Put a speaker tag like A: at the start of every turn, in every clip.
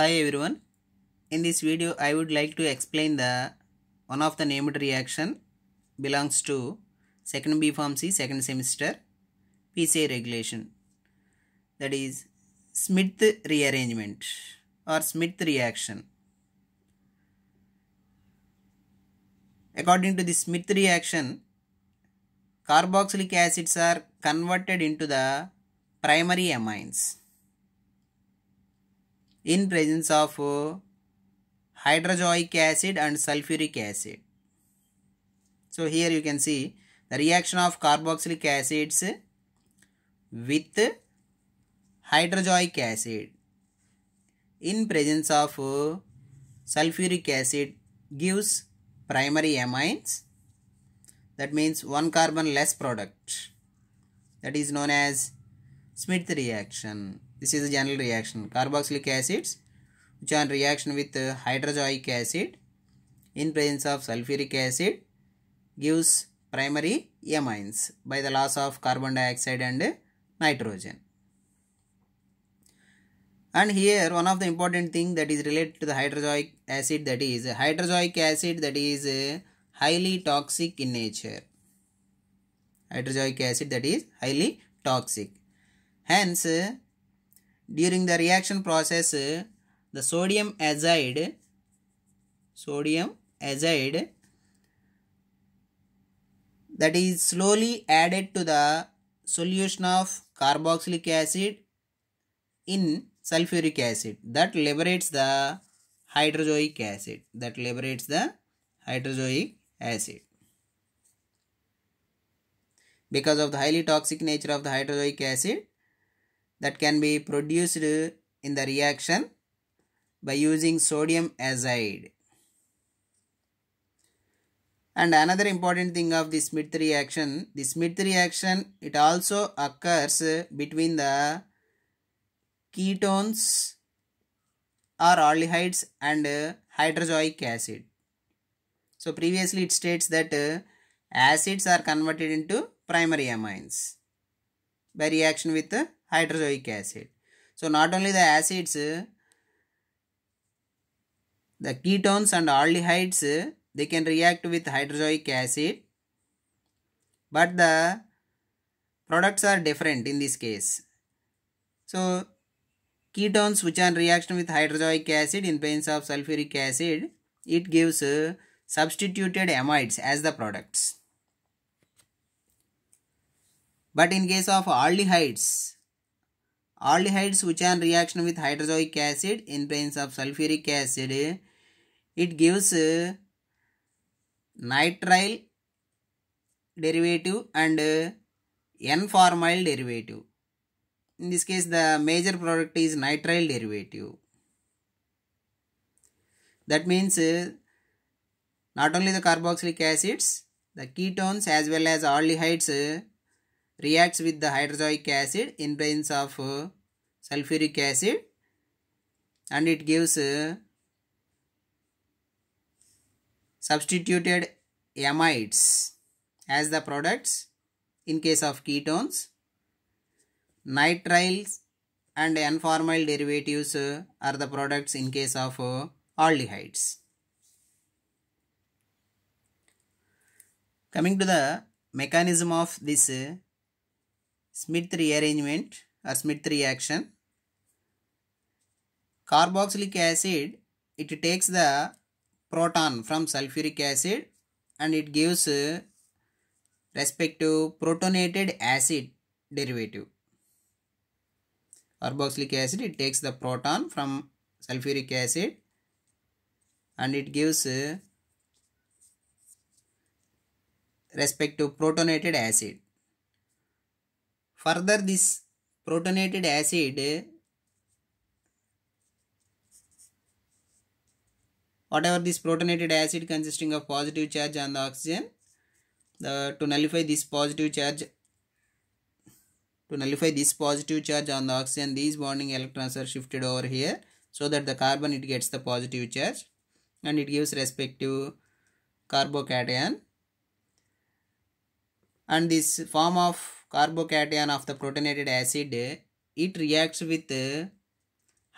A: Hi everyone. In this video I would like to explain the one of the named reaction belongs to second B form C second semester PCA regulation that is Smith rearrangement or Smith reaction. According to the Smith reaction carboxylic acids are converted into the primary amines in presence of uh, hydrozoic acid and sulfuric acid. So here you can see the reaction of carboxylic acids with hydrozoic acid in presence of uh, sulfuric acid gives primary amines that means one carbon less product that is known as Smith reaction. This is a general reaction. Carboxylic acids which are reaction with uh, hydrozoic acid in presence of sulfuric acid gives primary amines by the loss of carbon dioxide and nitrogen. And here one of the important thing that is related to the hydrozoic acid that is hydrozoic acid that is uh, highly toxic in nature. Hydrozoic acid that is highly toxic. Hence during the reaction process the sodium azide sodium azide that is slowly added to the solution of carboxylic acid in sulfuric acid that liberates the hydrozoic acid that liberates the hydrozoic acid because of the highly toxic nature of the hydrozoic acid that can be produced in the reaction by using sodium azide. And another important thing of the Smith reaction, the Smith reaction, it also occurs between the ketones or aldehydes and hydrozoic acid. So previously it states that acids are converted into primary amines by reaction with hydrozoic acid. So not only the acids, the ketones and aldehydes, they can react with hydrozoic acid. But the products are different in this case. So ketones which are reaction with hydrozoic acid in presence of sulfuric acid, it gives uh, substituted amides as the products. But in case of aldehydes, aldehydes which are in reaction with hydrozoic acid in presence of sulfuric acid it gives uh, nitrile derivative and uh, n-formyl derivative in this case the major product is nitrile derivative that means uh, not only the carboxylic acids the ketones as well as aldehydes reacts with the hydrozoic acid in presence of uh, sulfuric acid and it gives uh, substituted amides as the products in case of ketones. Nitriles and n-formal derivatives uh, are the products in case of uh, aldehydes. Coming to the mechanism of this uh, Smith rearrangement or Smith reaction. Carboxylic acid, it takes the proton from sulfuric acid and it gives respective protonated acid derivative. Carboxylic acid, it takes the proton from sulfuric acid and it gives respective protonated acid. Further, this protonated acid, whatever this protonated acid consisting of positive charge on the oxygen, the, to nullify this positive charge, to nullify this positive charge on the oxygen, these bonding electrons are shifted over here so that the carbon it gets the positive charge and it gives respective carbocation and this form of carbocation of the protonated acid it reacts with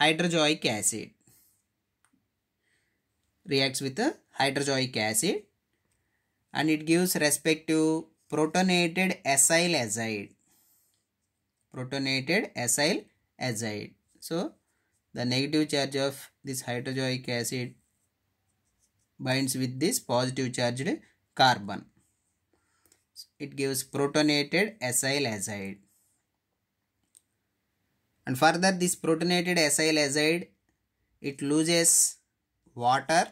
A: hydrojoic acid reacts with hydrojoic acid and it gives respective protonated acyl azide protonated acyl azide so the negative charge of this hydrojoic acid binds with this positive charged carbon it gives protonated acyl azide. And further this protonated acyl azide it loses water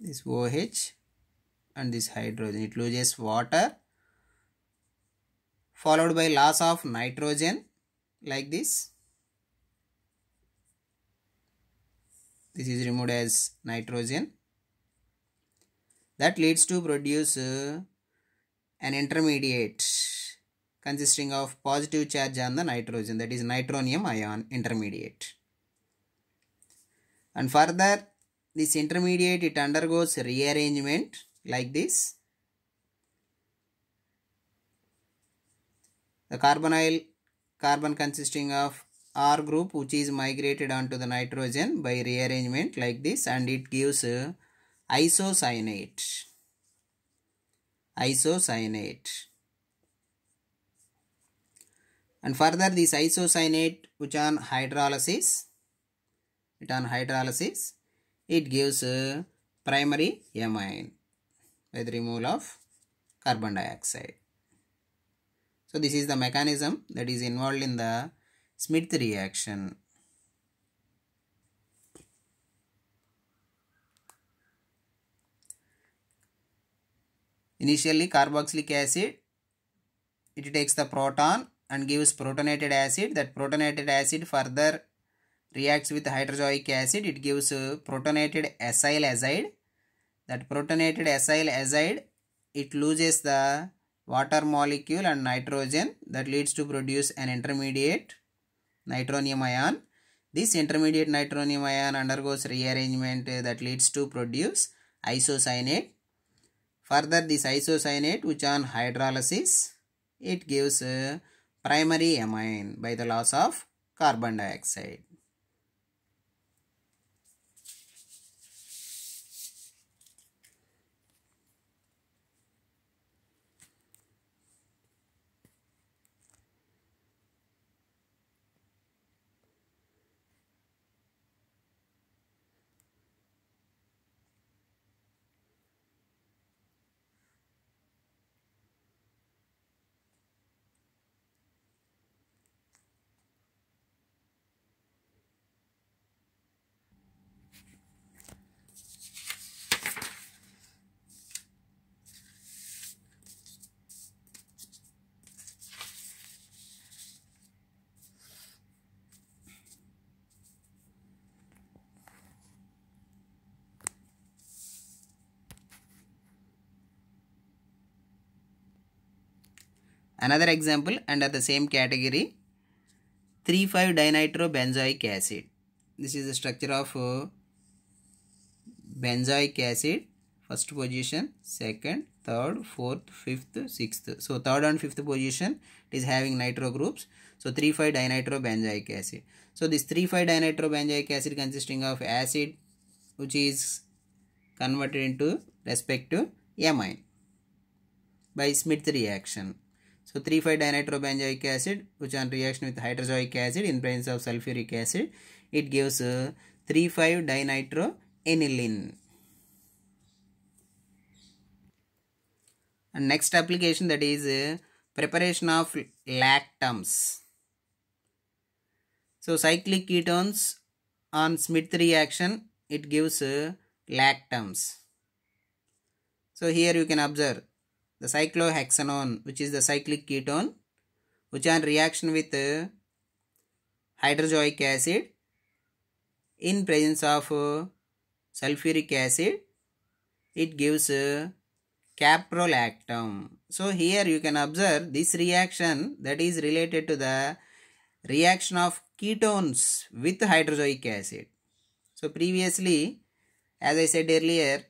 A: this OH and this hydrogen it loses water followed by loss of nitrogen like this this is removed as nitrogen that leads to produce uh, an intermediate consisting of positive charge on the nitrogen that is nitronium ion intermediate and further this intermediate it undergoes rearrangement like this the carbonyl carbon consisting of R group which is migrated onto the nitrogen by rearrangement like this and it gives a uh, isocyanate isocyanate and further this isocyanate which on hydrolysis it on hydrolysis it gives primary amine by the removal of carbon dioxide so this is the mechanism that is involved in the smith reaction Initially carboxylic acid, it takes the proton and gives protonated acid. That protonated acid further reacts with hydrozoic acid. It gives uh, protonated acyl azide. That protonated acyl azide, it loses the water molecule and nitrogen that leads to produce an intermediate nitronium ion. This intermediate nitronium ion undergoes rearrangement uh, that leads to produce isocyanate. Further, this isocyanate which on hydrolysis, it gives primary amine by the loss of carbon dioxide. Another example under the same category 3,5-dinitrobenzoic acid. This is the structure of uh, benzoic acid. First position, second, third, fourth, fifth, sixth. So third and fifth position it is having nitro groups. So 3,5-dinitrobenzoic acid. So this 3,5-dinitrobenzoic acid consisting of acid which is converted into respective amine by Smith reaction. So 3,5-dinitrobenzoic acid which on reaction with hydrozoic acid in presence of sulfuric acid it gives uh, 3,5-dinitroaniline. And next application that is uh, preparation of lactams. So cyclic ketones on Smith reaction it gives a uh, lactams. So here you can observe the cyclohexanone which is the cyclic ketone which are in reaction with uh, hydrozoic acid in presence of uh, sulfuric acid it gives uh, caprolactam. So here you can observe this reaction that is related to the reaction of ketones with hydrozoic acid. So previously as I said earlier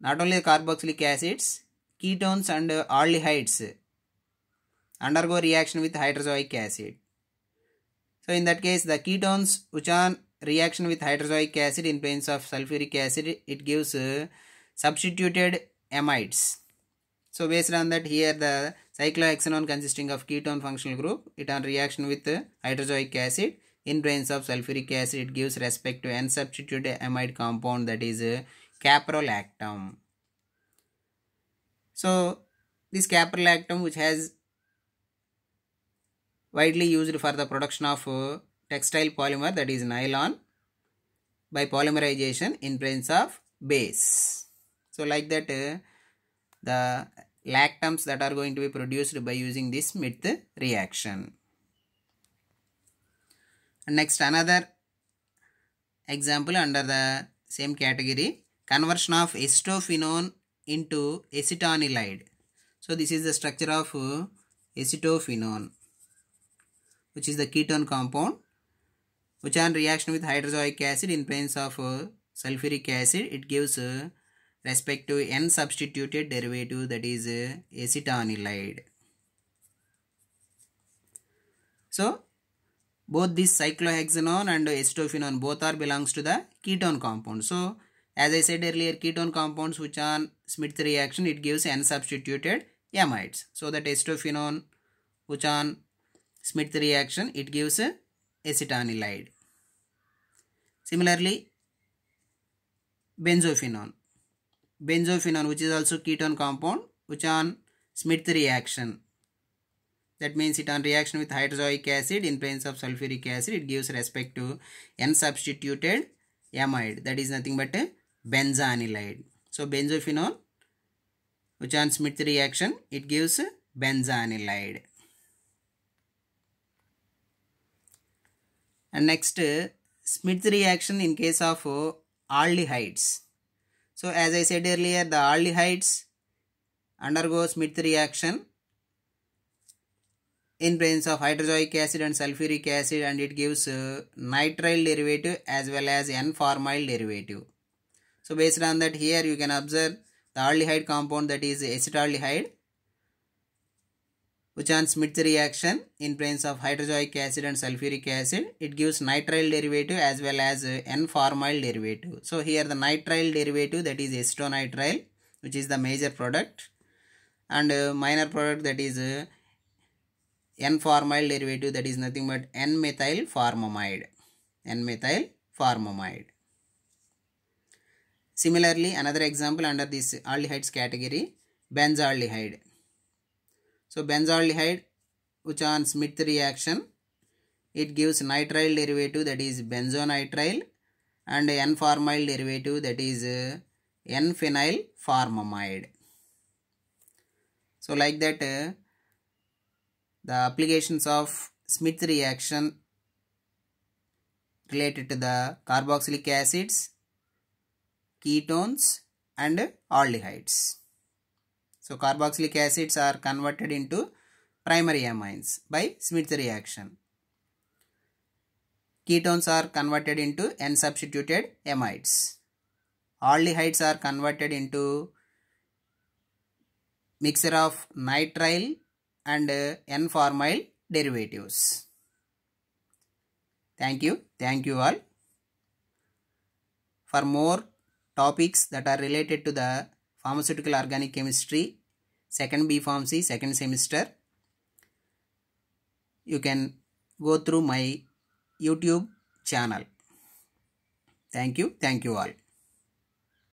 A: not only the carboxylic acids ketones and aldehydes undergo reaction with hydrozoic acid. So in that case, the ketones which are reaction with hydrozoic acid in presence of sulfuric acid, it gives uh, substituted amides. So based on that, here the cyclohexanone consisting of ketone functional group, it on reaction with hydrozoic acid in presence of sulfuric acid, it gives respect to unsubstituted amide compound that is caprolactam. So this caprolactam which has widely used for the production of uh, textile polymer that is nylon by polymerization in presence of base. So like that uh, the lactams that are going to be produced by using this mid reaction. And next another example under the same category conversion of estophenone into acetonylide. So this is the structure of uh, acetophenone which is the ketone compound which on reaction with hydrozoic acid in presence of uh, sulfuric acid it gives uh, respect to n substituted derivative that is acetonylide. So both this cyclohexanone and acetophenone both are belongs to the ketone compound. So as I said earlier, ketone compounds which are Smith reaction, it gives unsubstituted amides. So the estophenone which on Smith reaction, it gives acetanilide. Similarly, benzophenone. Benzophenone which is also ketone compound which on Smith reaction. That means it on reaction with hydrozoic acid in presence of sulfuric acid, it gives respect to unsubstituted amide. That is nothing but a benzanylide. So benzophenone which transmits the reaction, it gives benzanylide. And next, Smith reaction in case of uh, aldehydes. So as I said earlier, the aldehydes undergo Smith reaction in presence of hydrozoic acid and sulfuric acid and it gives uh, nitrile derivative as well as N-formyl derivative. So based on that here you can observe the aldehyde compound that is acetaldehyde which on Smith reaction in presence of hydrochloric acid and sulfuric acid it gives nitrile derivative as well as uh, N-formyl derivative. So here the nitrile derivative that is acetonitrile which is the major product and uh, minor product that is uh, N-formyl derivative that is nothing but N-methyl formamide. N-methyl formamide. Similarly, another example under this aldehydes category, benzaldehyde. So benzaldehyde, which on Smith reaction, it gives nitrile derivative that is benzonitrile and N-formyl derivative that is uh, N-phenyl formamide. So like that, uh, the applications of Smith reaction related to the carboxylic acids ketones and aldehydes. So carboxylic acids are converted into primary amines by Smith reaction. Ketones are converted into N-substituted amides. Aldehydes are converted into mixture of nitrile and N-formyl derivatives. Thank you. Thank you all. For more topics that are related to the pharmaceutical organic chemistry, second B Pharmacy, second semester. You can go through my YouTube channel. Thank you. Thank you all.